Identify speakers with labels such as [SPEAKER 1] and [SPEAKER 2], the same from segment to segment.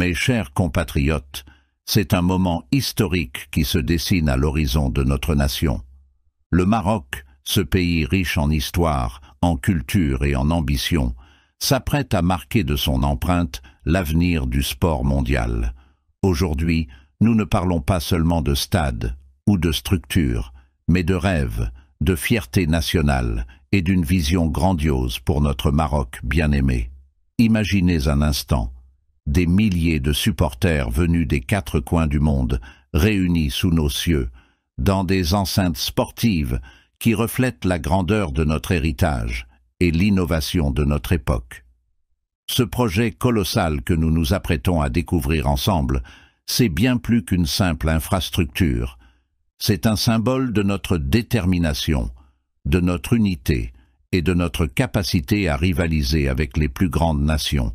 [SPEAKER 1] Mes chers compatriotes, c'est un moment historique qui se dessine à l'horizon de notre nation. Le Maroc, ce pays riche en histoire, en culture et en ambition, s'apprête à marquer de son empreinte l'avenir du sport mondial. Aujourd'hui, nous ne parlons pas seulement de stade ou de structure, mais de rêve, de fierté nationale et d'une vision grandiose pour notre Maroc bien-aimé. Imaginez un instant, des milliers de supporters venus des quatre coins du monde, réunis sous nos cieux, dans des enceintes sportives qui reflètent la grandeur de notre héritage et l'innovation de notre époque. Ce projet colossal que nous nous apprêtons à découvrir ensemble, c'est bien plus qu'une simple infrastructure. C'est un symbole de notre détermination, de notre unité et de notre capacité à rivaliser avec les plus grandes nations.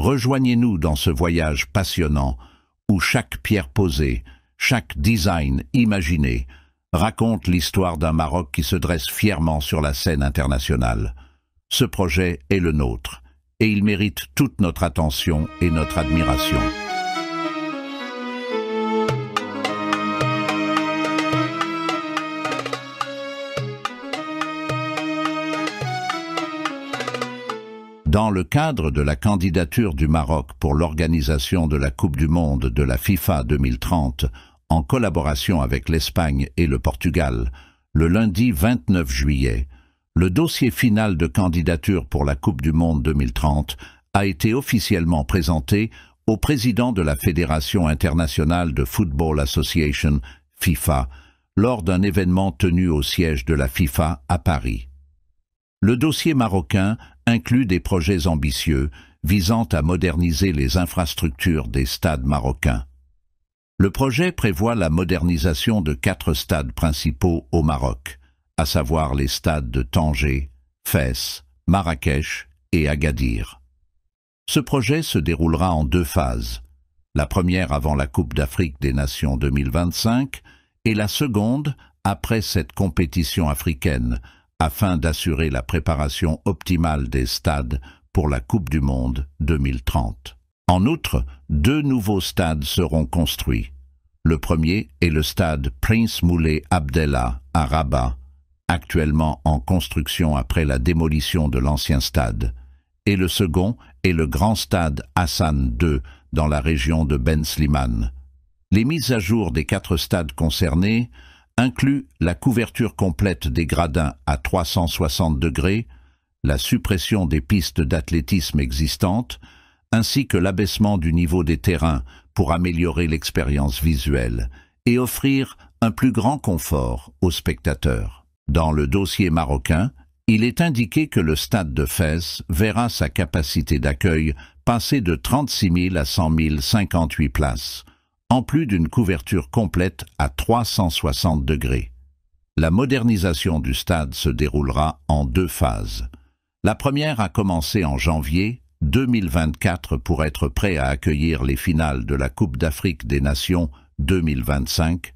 [SPEAKER 1] Rejoignez-nous dans ce voyage passionnant où chaque pierre posée, chaque design imaginé raconte l'histoire d'un Maroc qui se dresse fièrement sur la scène internationale. Ce projet est le nôtre et il mérite toute notre attention et notre admiration. Dans le cadre de la candidature du Maroc pour l'organisation de la Coupe du Monde de la FIFA 2030, en collaboration avec l'Espagne et le Portugal, le lundi 29 juillet, le dossier final de candidature pour la Coupe du Monde 2030 a été officiellement présenté au président de la Fédération internationale de Football Association, FIFA, lors d'un événement tenu au siège de la FIFA à Paris. Le dossier marocain inclut des projets ambitieux visant à moderniser les infrastructures des stades marocains. Le projet prévoit la modernisation de quatre stades principaux au Maroc, à savoir les stades de Tanger, Fès, Marrakech et Agadir. Ce projet se déroulera en deux phases, la première avant la Coupe d'Afrique des Nations 2025 et la seconde après cette compétition africaine, afin d'assurer la préparation optimale des stades pour la Coupe du Monde 2030. En outre, deux nouveaux stades seront construits. Le premier est le stade Prince Moulay Abdellah à Rabat, actuellement en construction après la démolition de l'ancien stade, et le second est le grand stade Hassan II dans la région de Ben Slimane. Les mises à jour des quatre stades concernés inclut la couverture complète des gradins à 360 degrés, la suppression des pistes d'athlétisme existantes, ainsi que l'abaissement du niveau des terrains pour améliorer l'expérience visuelle et offrir un plus grand confort aux spectateurs. Dans le dossier marocain, il est indiqué que le stade de Fès verra sa capacité d'accueil passer de 36 000 à 100 058 places, en plus d'une couverture complète à 360 degrés. La modernisation du stade se déroulera en deux phases. La première a commencé en janvier 2024 pour être prêt à accueillir les finales de la Coupe d'Afrique des Nations 2025,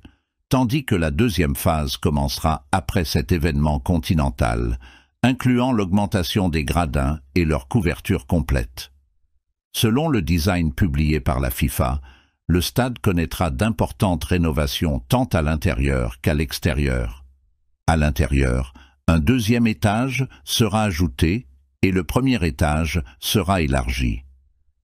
[SPEAKER 1] tandis que la deuxième phase commencera après cet événement continental, incluant l'augmentation des gradins et leur couverture complète. Selon le design publié par la FIFA, le stade connaîtra d'importantes rénovations tant à l'intérieur qu'à l'extérieur. À l'intérieur, un deuxième étage sera ajouté et le premier étage sera élargi.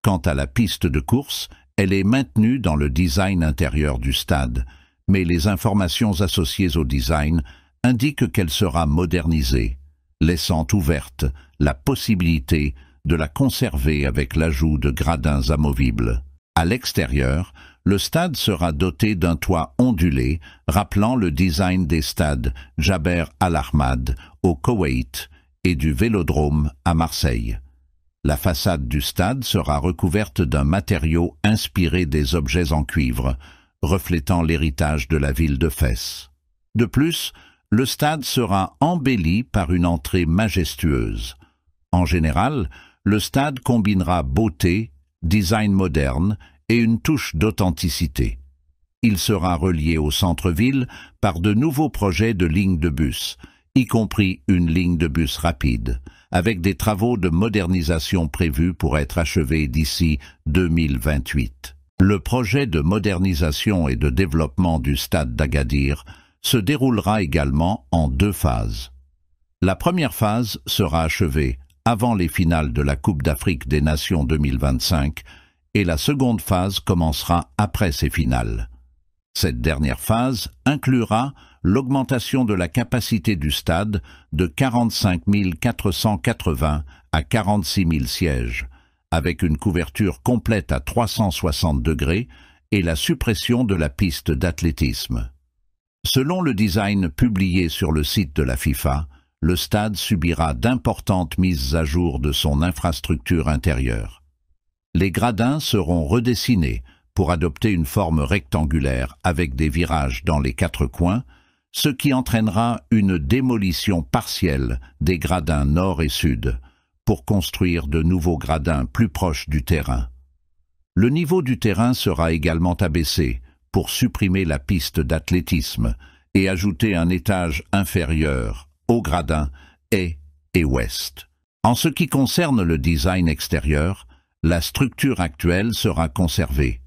[SPEAKER 1] Quant à la piste de course, elle est maintenue dans le design intérieur du stade, mais les informations associées au design indiquent qu'elle sera modernisée, laissant ouverte la possibilité de la conserver avec l'ajout de gradins amovibles. À l'extérieur, le stade sera doté d'un toit ondulé, rappelant le design des stades Jaber al-Ahmad au Koweït et du Vélodrome à Marseille. La façade du stade sera recouverte d'un matériau inspiré des objets en cuivre, reflétant l'héritage de la ville de Fès. De plus, le stade sera embelli par une entrée majestueuse. En général, le stade combinera beauté, design moderne et une touche d'authenticité. Il sera relié au centre-ville par de nouveaux projets de lignes de bus, y compris une ligne de bus rapide, avec des travaux de modernisation prévus pour être achevés d'ici 2028. Le projet de modernisation et de développement du stade d'Agadir se déroulera également en deux phases. La première phase sera achevée avant les finales de la Coupe d'Afrique des Nations 2025 et la seconde phase commencera après ces finales. Cette dernière phase inclura l'augmentation de la capacité du stade de 45 480 à 46 000 sièges, avec une couverture complète à 360 degrés et la suppression de la piste d'athlétisme. Selon le design publié sur le site de la FIFA, le stade subira d'importantes mises à jour de son infrastructure intérieure. Les gradins seront redessinés pour adopter une forme rectangulaire avec des virages dans les quatre coins, ce qui entraînera une démolition partielle des gradins nord et sud pour construire de nouveaux gradins plus proches du terrain. Le niveau du terrain sera également abaissé pour supprimer la piste d'athlétisme et ajouter un étage inférieur aux gradins est et ouest. En ce qui concerne le design extérieur, la structure actuelle sera conservée,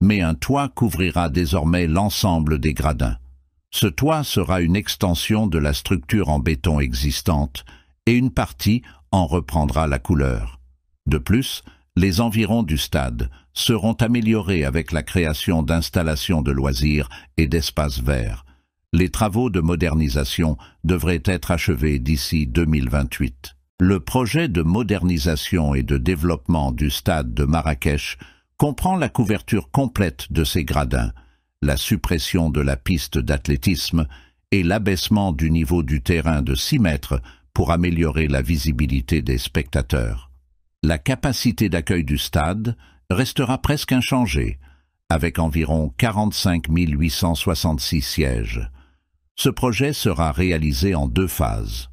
[SPEAKER 1] mais un toit couvrira désormais l'ensemble des gradins. Ce toit sera une extension de la structure en béton existante et une partie en reprendra la couleur. De plus, les environs du stade seront améliorés avec la création d'installations de loisirs et d'espaces verts. Les travaux de modernisation devraient être achevés d'ici 2028. Le projet de modernisation et de développement du stade de Marrakech comprend la couverture complète de ses gradins, la suppression de la piste d'athlétisme et l'abaissement du niveau du terrain de 6 mètres pour améliorer la visibilité des spectateurs. La capacité d'accueil du stade restera presque inchangée, avec environ 45 866 sièges. Ce projet sera réalisé en deux phases.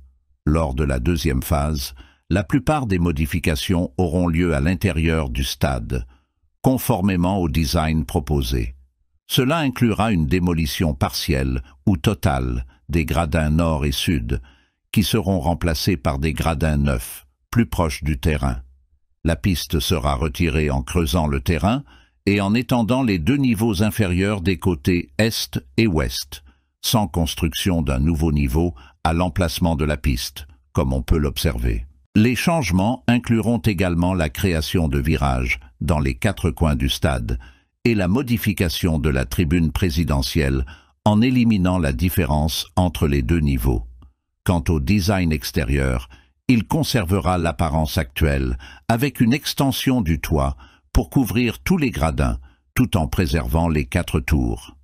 [SPEAKER 1] Lors de la deuxième phase, la plupart des modifications auront lieu à l'intérieur du stade, conformément au design proposé. Cela inclura une démolition partielle ou totale des gradins nord et sud, qui seront remplacés par des gradins neufs, plus proches du terrain. La piste sera retirée en creusant le terrain et en étendant les deux niveaux inférieurs des côtés est et ouest, sans construction d'un nouveau niveau à l'emplacement de la piste, comme on peut l'observer. Les changements incluront également la création de virages dans les quatre coins du stade et la modification de la tribune présidentielle en éliminant la différence entre les deux niveaux. Quant au design extérieur, il conservera l'apparence actuelle avec une extension du toit pour couvrir tous les gradins tout en préservant les quatre tours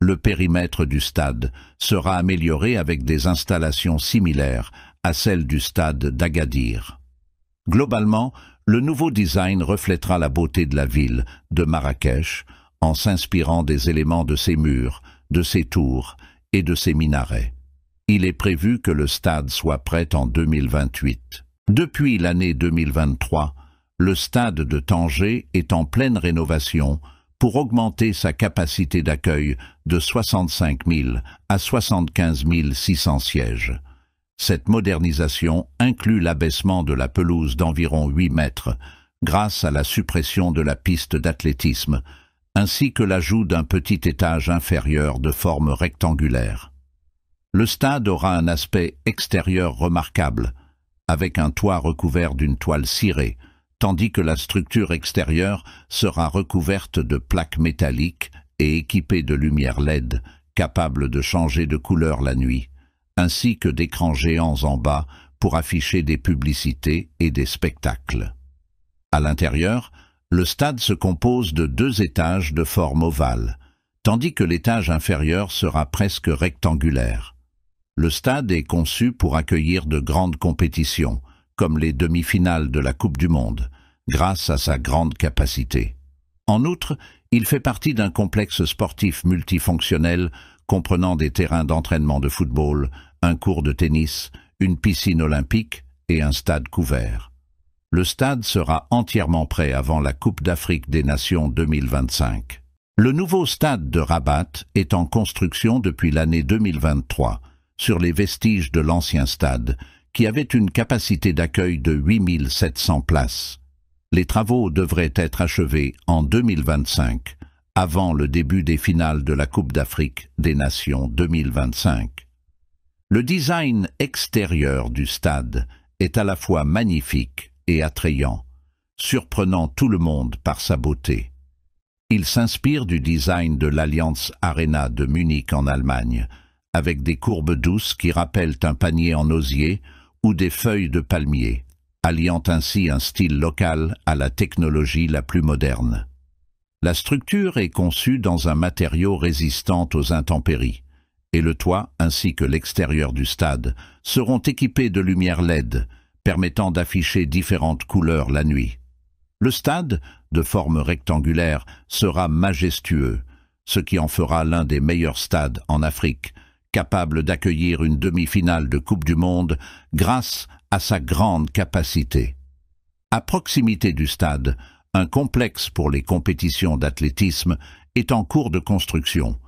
[SPEAKER 1] le périmètre du stade sera amélioré avec des installations similaires à celles du stade d'Agadir. Globalement, le nouveau design reflètera la beauté de la ville de Marrakech en s'inspirant des éléments de ses murs, de ses tours et de ses minarets. Il est prévu que le stade soit prêt en 2028. Depuis l'année 2023, le stade de Tanger est en pleine rénovation pour augmenter sa capacité d'accueil de 65 000 à 75 600 sièges. Cette modernisation inclut l'abaissement de la pelouse d'environ 8 mètres grâce à la suppression de la piste d'athlétisme, ainsi que l'ajout d'un petit étage inférieur de forme rectangulaire. Le stade aura un aspect extérieur remarquable, avec un toit recouvert d'une toile cirée, tandis que la structure extérieure sera recouverte de plaques métalliques et équipée de lumières LED, capables de changer de couleur la nuit, ainsi que d'écrans géants en bas pour afficher des publicités et des spectacles. À l'intérieur, le stade se compose de deux étages de forme ovale, tandis que l'étage inférieur sera presque rectangulaire. Le stade est conçu pour accueillir de grandes compétitions, comme les demi-finales de la Coupe du Monde, grâce à sa grande capacité. En outre, il fait partie d'un complexe sportif multifonctionnel comprenant des terrains d'entraînement de football, un cours de tennis, une piscine olympique et un stade couvert. Le stade sera entièrement prêt avant la Coupe d'Afrique des Nations 2025. Le nouveau stade de Rabat est en construction depuis l'année 2023, sur les vestiges de l'ancien stade, qui avait une capacité d'accueil de 8700 places. Les travaux devraient être achevés en 2025, avant le début des finales de la Coupe d'Afrique des Nations 2025. Le design extérieur du stade est à la fois magnifique et attrayant, surprenant tout le monde par sa beauté. Il s'inspire du design de l'Allianz Arena de Munich en Allemagne, avec des courbes douces qui rappellent un panier en osier, ou des feuilles de palmier, alliant ainsi un style local à la technologie la plus moderne. La structure est conçue dans un matériau résistant aux intempéries, et le toit ainsi que l'extérieur du stade seront équipés de lumières LED, permettant d'afficher différentes couleurs la nuit. Le stade, de forme rectangulaire, sera majestueux, ce qui en fera l'un des meilleurs stades en Afrique, capable d'accueillir une demi-finale de Coupe du Monde grâce à sa grande capacité. À proximité du stade, un complexe pour les compétitions d'athlétisme est en cours de construction,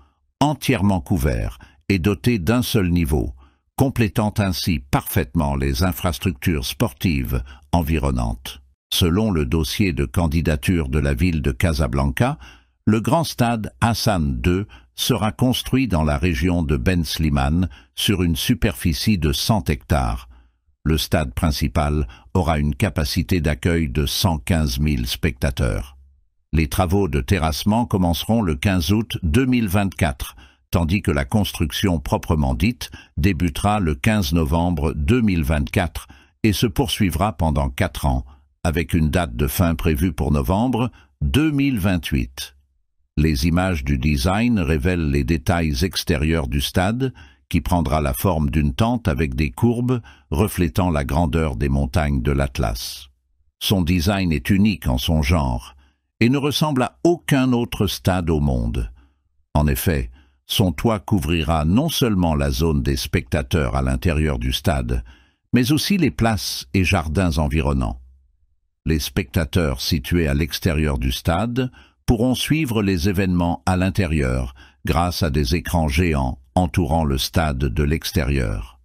[SPEAKER 1] entièrement couvert et doté d'un seul niveau, complétant ainsi parfaitement les infrastructures sportives environnantes. Selon le dossier de candidature de la ville de Casablanca, le grand stade Hassan II sera construit dans la région de Ben Sliman sur une superficie de 100 hectares. Le stade principal aura une capacité d'accueil de 115 000 spectateurs. Les travaux de terrassement commenceront le 15 août 2024, tandis que la construction proprement dite débutera le 15 novembre 2024 et se poursuivra pendant quatre ans, avec une date de fin prévue pour novembre 2028. Les images du design révèlent les détails extérieurs du stade, qui prendra la forme d'une tente avec des courbes reflétant la grandeur des montagnes de l'Atlas. Son design est unique en son genre et ne ressemble à aucun autre stade au monde. En effet, son toit couvrira non seulement la zone des spectateurs à l'intérieur du stade, mais aussi les places et jardins environnants. Les spectateurs situés à l'extérieur du stade pourront suivre les événements à l'intérieur grâce à des écrans géants entourant le stade de l'extérieur.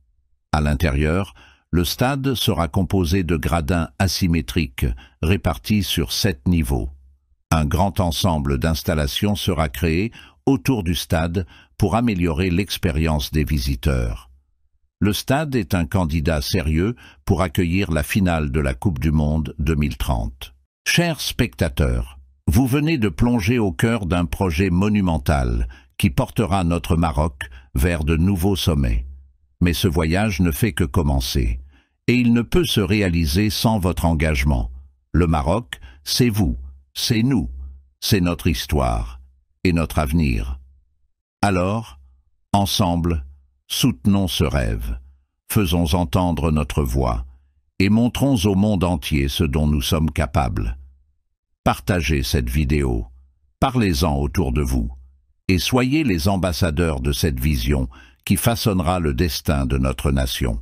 [SPEAKER 1] À l'intérieur, le stade sera composé de gradins asymétriques répartis sur sept niveaux. Un grand ensemble d'installations sera créé autour du stade pour améliorer l'expérience des visiteurs. Le stade est un candidat sérieux pour accueillir la finale de la Coupe du Monde 2030. Chers spectateurs, vous venez de plonger au cœur d'un projet monumental qui portera notre Maroc vers de nouveaux sommets. Mais ce voyage ne fait que commencer, et il ne peut se réaliser sans votre engagement. Le Maroc, c'est vous, c'est nous, c'est notre histoire et notre avenir. Alors, ensemble, soutenons ce rêve, faisons entendre notre voix, et montrons au monde entier ce dont nous sommes capables partagez cette vidéo, parlez-en autour de vous, et soyez les ambassadeurs de cette vision qui façonnera le destin de notre nation.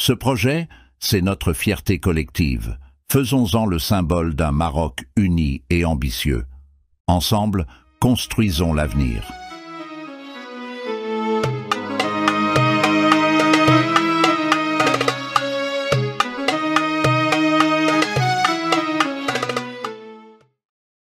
[SPEAKER 1] Ce projet, c'est notre fierté collective. Faisons-en le symbole d'un Maroc uni et ambitieux. Ensemble, construisons l'avenir.